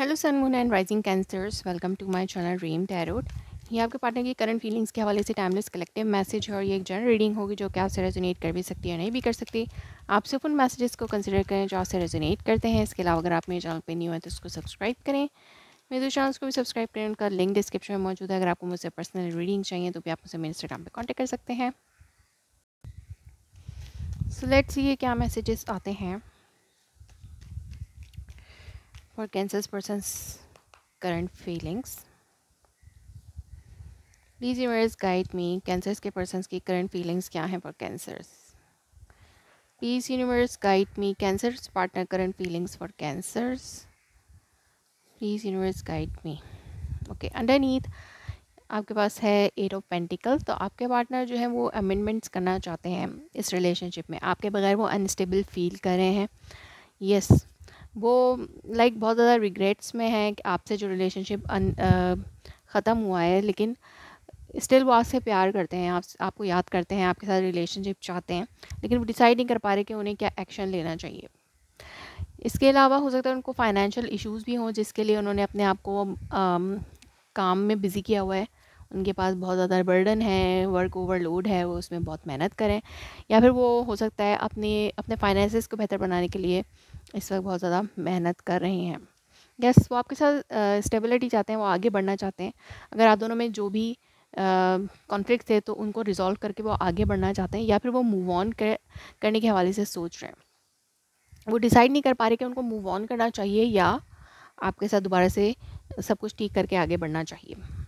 Hello sun moon and rising cancers welcome to my channel Reem tarot ये आपके partner की current feelings के हवाले से टाइमलेस कलेक्टिव मैसेज है और ये एक जनरल रीडिंग होगी जो कि आपसे रेजोनेट कर भी सकती है नहीं भी कर सकती आप सिर्फ उन मैसेजेस को कंसिडर करें जो आपसे रेजोनेट करते हैं इसके अलावा अगर आप मेरे चैनल पर न्यू है तो उसको सब्सक्राइब करें मेरे दो चैनल्स को भी सब्सक्राइब करें उनका लिंक डिस्क्रिप्शन में मौजूद है अगर आपको मुझसे पर्सनल रीडिंग चाहिए तो भी आप मुझे मेरे इंस्टाग्राम पर कॉन्टेक्ट कर सकते हैं सो लेट्स ये क्या मैसेजेस आते हैं for cancer person's current feelings please universe guide me cancers के पर्सनस की करंट फीलिंग्स क्या हैं for cancers please universe guide me cancers partner current feelings for cancers please universe guide me okay underneath आपके पास है eight of pentacle तो आपके partner जो है वो अमेंडमेंट्स करना चाहते हैं इस रिलेशनशिप में आपके बगैर वो अनस्टेबल फील कर रहे हैं यस yes, वो लाइक बहुत ज़्यादा रिग्रेट्स में है कि आपसे जो रिलेशनशिप ख़त्म हुआ है लेकिन स्टिल वो आपसे प्यार करते हैं आप आपको याद करते हैं आपके साथ रिलेशनशिप चाहते हैं लेकिन वो डिसाइड नहीं कर पा रहे कि उन्हें क्या एक्शन लेना चाहिए इसके अलावा हो सकता है उनको फाइनेंशियल इश्यूज़ भी हों जिसके लिए उन्होंने अपने आप को काम में बिज़ी किया हुआ है उनके पास बहुत ज़्यादा बर्डन है वर्क ओवरलोड है वो उसमें बहुत मेहनत करें या फिर वो हो सकता है अपने अपने फाइनेंसिस को बेहतर बनाने के लिए इस वक्त बहुत ज़्यादा मेहनत कर रहे हैं यस वो आपके साथ स्टेबिलिटी चाहते हैं वो आगे बढ़ना चाहते हैं अगर आप दोनों में जो भी कॉन्फ्लिक्ट थे तो उनको रिजॉल्व करके वो आगे बढ़ना चाहते हैं या फिर वो मूव ऑन कर, करने के हवाले से सोच रहे हैं वो डिसाइड नहीं कर पा रहे कि उनको मूव ऑन करना चाहिए या आपके साथ दोबारा से सब कुछ ठीक करके आगे बढ़ना चाहिए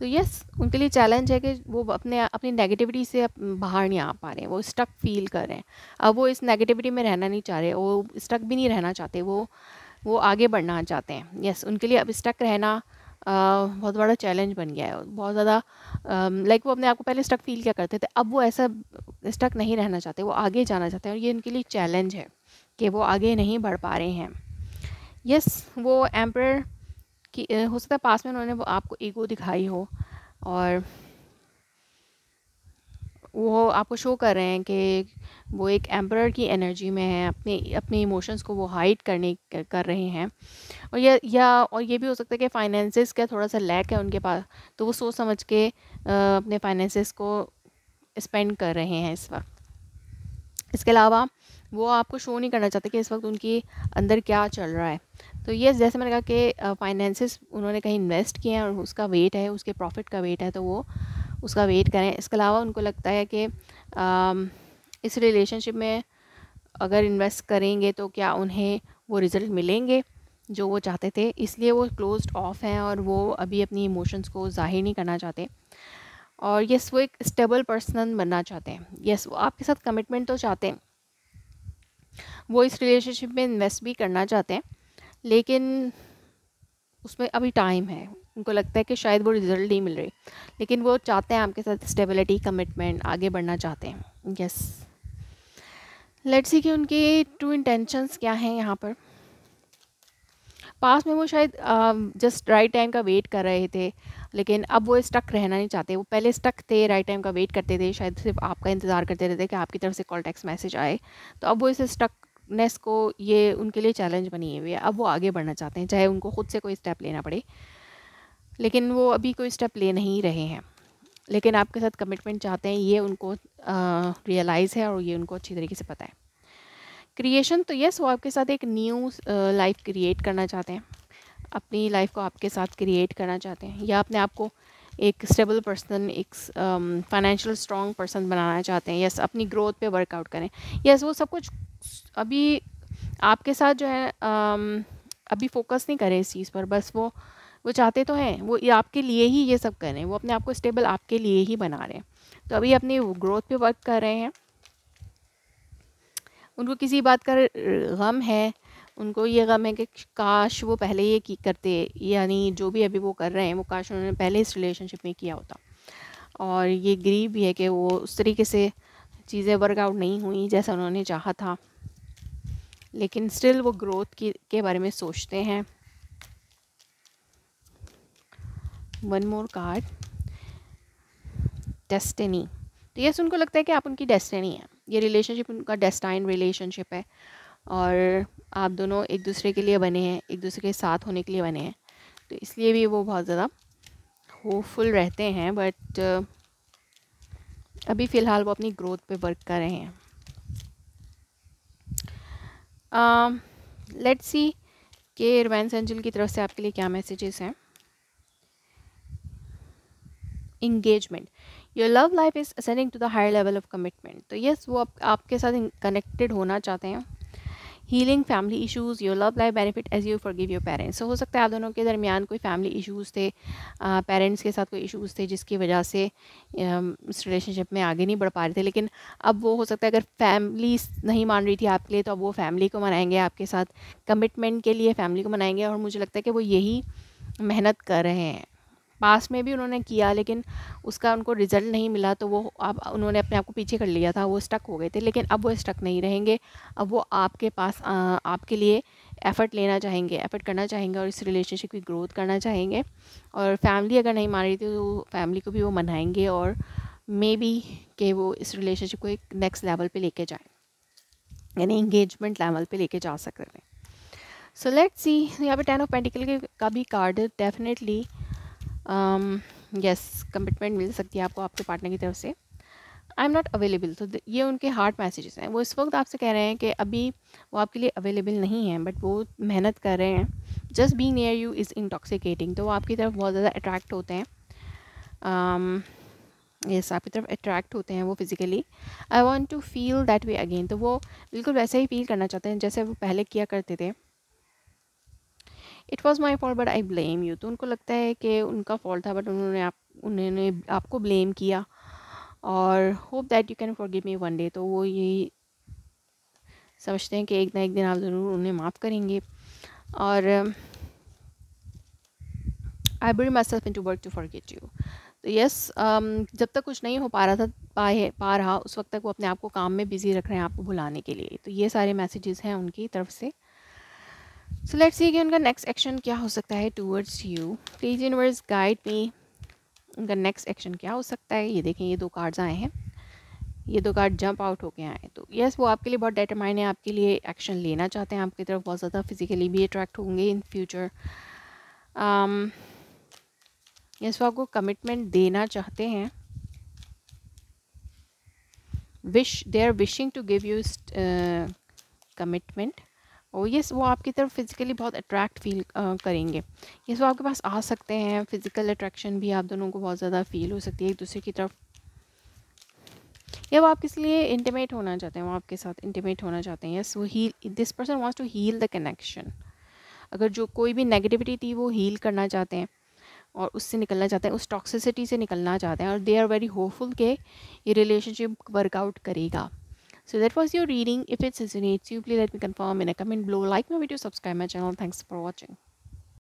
तो यस उनके लिए चैलेंज है कि वो अपने अपनी नेगेटिविटी से बाहर नहीं आ पा रहे हैं वो स्टक फील कर रहे हैं अब वो इस नेगेटिविटी में रहना नहीं चाह रहे वो स्टक भी नहीं रहना चाहते वो वो आगे बढ़ना चाहते हैं यस उनके लिए अब स्टक रहना आ, बहुत बड़ा चैलेंज बन गया है बहुत ज़्यादा लाइक वो अपने आप को पहले स्टक फील क्या करते थे अब वो ऐसा स्टक नहीं रहना चाहते वो आगे जाना चाहते हैं और ये उनके लिए चैलेंज है कि वो आगे नहीं बढ़ पा रहे हैं यस वो एम्पर कि हो सकता है पास में उन्होंने वो आपको ईगो दिखाई हो और वो आपको शो कर रहे हैं कि वो एक एम्पर की एनर्जी में है अपने अपने इमोशंस को वो हाइड करने कर रहे हैं और या या और ये भी हो सकता है कि फाइनेंसेस का थोड़ा सा लैक है उनके पास तो वो सोच समझ के अपने फाइनेंसेस को स्पेंड कर रहे हैं इस वक्त इसके अलावा वो आपको शो नहीं करना चाहते कि इस वक्त उनकी अंदर क्या चल रहा है तो ये जैसे मैंने कहा कि फाइनेंसिस उन्होंने कहीं इन्वेस्ट किए हैं और उसका वेट है उसके प्रॉफिट का वेट है तो वो उसका वेट करें इसके अलावा उनको लगता है कि इस रिलेशनशिप में अगर इन्वेस्ट करेंगे तो क्या उन्हें वो रिज़ल्ट मिलेंगे जो वो चाहते थे इसलिए वो क्लोज ऑफ हैं और वो अभी अपनी इमोशंस को जाहिर नहीं करना चाहते और यस वो एक स्टेबल पर्सन बनना चाहते हैं यस वो आपके साथ कमिटमेंट तो चाहते हैं वो इस रिलेशनशिप में इन्वेस्ट भी करना चाहते हैं लेकिन उसमें अभी टाइम है उनको लगता है कि शायद वो रिज़ल्ट नहीं मिल रही लेकिन वो चाहते हैं आपके साथ स्टेबिलिटी कमिटमेंट आगे बढ़ना चाहते हैं यस लेट्स सी कि उनकी टू इंटेंशंस क्या हैं यहाँ पर पास में वो शायद जस्ट राइट टाइम का वेट कर रहे थे लेकिन अब वो स्टक रहना नहीं चाहते वो पहले स्टक थे राइट टाइम का वेट करते थे शायद सिर्फ आपका इंतज़ार करते रहते कि आपकी तरफ से कॉल टैक्स मैसेज आए तो अब वो इसे स्टक वीकनेस को ये उनके लिए चैलेंज बनी हुई है अब वो आगे बढ़ना चाहते हैं चाहे उनको खुद से कोई स्टेप लेना पड़े लेकिन वो अभी कोई स्टेप ले नहीं रहे हैं लेकिन आपके साथ कमिटमेंट चाहते हैं ये उनको रियलाइज़ है और ये उनको अच्छी तरीके से पता है क्रिएशन तो यस वो आपके साथ एक न्यू लाइफ क्रिएट करना चाहते हैं अपनी लाइफ को आपके साथ क्रिएट करना चाहते हैं या अपने आप को एक स्टेबल पर्सन एक फाइनेंशियल स्ट्रॉन्ग पर्सन बनाना चाहते हैं यस अपनी ग्रोथ पे वर्कआउट करें यस वो सब कुछ अभी आपके साथ जो है um, अभी फोकस नहीं करें इस चीज़ पर बस वो वो चाहते तो हैं वो आपके लिए ही ये सब कर रहे हैं वो अपने आप को स्टेबल आपके लिए ही बना रहे हैं तो अभी अपनी ग्रोथ पे वर्क कर रहे हैं उनको किसी बात का गम है उनको ये गम है कि काश वो पहले ये की करते यानी जो भी अभी वो कर रहे हैं वो काश उन्होंने पहले इस रिलेशनशिप में किया होता और ये गरीब भी है कि वो उस तरीके से चीज़ें वर्कआउट नहीं हुई जैसा उन्होंने चाहा था लेकिन स्टिल वो ग्रोथ की के बारे में सोचते हैं वन मोर कार्ड डेस्टिनी तो यस उनको लगता है कि आप उनकी डेस्टिनी है ये रिलेशनशिप उनका डेस्टाइन रिलेशनशिप है और आप दोनों एक दूसरे के लिए बने हैं एक दूसरे के साथ होने के लिए बने हैं तो इसलिए भी वो बहुत ज़्यादा होपफुल रहते हैं बट अभी फ़िलहाल वो अपनी ग्रोथ पे वर्क कर रहे हैं लेट्स सी के रोमांस एंजल की तरफ से आपके लिए क्या मैसेजेस हैं engagement your love life is ascending to the higher level of commitment तो यस वो आप, आपके साथ कनेक्टेड होना चाहते हैं healing family issues your love life benefit as you forgive your parents हो सकता है आप दोनों के दरमियान कोई फैमिली इशूज़ थे पेरेंट्स के साथ कोई इशूज़ थे जिसकी वजह से इस रिलेशनशिप में आगे नहीं बढ़ पा रहे थे लेकिन अब वो हो सकता है अगर फैमिली नहीं मान रही थी आपके लिए तो अब वो फैमिली को मनाएंगे आपके साथ कमिटमेंट के लिए फैमिली को मनाएंगे और मुझे लगता है कि वो यही मेहनत कर रहे हैं पास में भी उन्होंने किया लेकिन उसका उनको रिज़ल्ट नहीं मिला तो वो अब उन्होंने अपने आप को पीछे कर लिया था वो स्टक हो गए थे लेकिन अब वो स्टक नहीं रहेंगे अब वो आपके पास आ, आपके लिए एफ़र्ट लेना चाहेंगे एफ़र्ट करना चाहेंगे और इस रिलेशनशिप की ग्रोथ करना चाहेंगे और फैमिली अगर नहीं मान रही थी तो फैमिली को भी वो मनाएंगे और मे बी के वो इस रिलेशनशिप को एक नेक्स्ट लेवल पे लेके जाएं यानी इंगेजमेंट लेवल पे लेके जा सकते हैं सो लेट्स सी यहाँ पे टेन ऑफ पेंटिकल के का भी card definitely yes um, commitment मिल सकती है आपको आपके पार्टनर की तरफ से आई एम नॉट अवेलेबल तो ये उनके हार्ट मैसेजेस हैं वो इस वक्त आपसे कह रहे हैं कि अभी वो आपके लिए अवेलेबल नहीं है बट वो मेहनत कर रहे हैं just be near you is intoxicating तो वो आपकी तरफ बहुत ज़्यादा अट्रैक्ट होते हैं यस um, आपकी तरफ अट्रैक्ट होते हैं वो physically I want to feel that way again तो वो बिल्कुल वैसे ही फील करना चाहते हैं जैसे वो पहले किया करते थे it was my fault but I blame you तो उनको लगता है कि उनका फॉल्ट था बट उन्होंने आप उन्होंने आपको ब्लेम किया और hope that you can forgive me one day तो वो यही समझते हैं कि एक ना एक दिन आप ज़रूर उन्हें माफ़ करेंगे और I bury myself into work to get you तो यस um, जब तक कुछ नहीं हो पा रहा था है पा रहा उस वक्त तक वो अपने आप को काम में बिज़ी रख रहे हैं आपको भुलाने के लिए तो ये सारे मैसेजेस हैं उनकी तरफ से सो लेट्स सी कि उनका नेक्स्ट एक्शन क्या हो सकता है towards you please universe guide me उनका नेक्स्ट एक्शन क्या हो सकता है ये देखें ये दो कार्ड्स आए हैं ये दो कार्ड जंप आउट होके आए तो यस वो आपके लिए बहुत डेटरमाइन है आपके लिए एक्शन लेना चाहते हैं आपकी तरफ बहुत ज़्यादा फिजिकली भी अट्रैक्ट होंगे इन फ्यूचर यस वो आपको कमिटमेंट देना चाहते हैं wish they are wishing to give you commitment और ये वो आपकी तरफ फिज़िकली बहुत अट्रैक्ट फील करेंगे ये वो आपके पास आ सकते हैं फिज़िकल अट्रैक्शन भी आप दोनों को बहुत ज़्यादा फील हो सकती है एक दूसरे की तरफ या वो आप किस लिए इंटीमेट होना चाहते हैं वो आपके साथ इंटीमेट होना चाहते हैं यस वो heal this person wants to heal the connection अगर जो कोई भी नेगेटिविटी थी वो हील करना चाहते हैं और उससे निकलना चाहते हैं उस टॉक्सिसिटी से निकलना चाहते हैं और दे आर वेरी होपफुल के ये रिलेशनशिप वर्कआउट करेगा So that was your reading. If it resonates you, please let me confirm in a comment below. Like my video, subscribe my channel. Thanks for watching.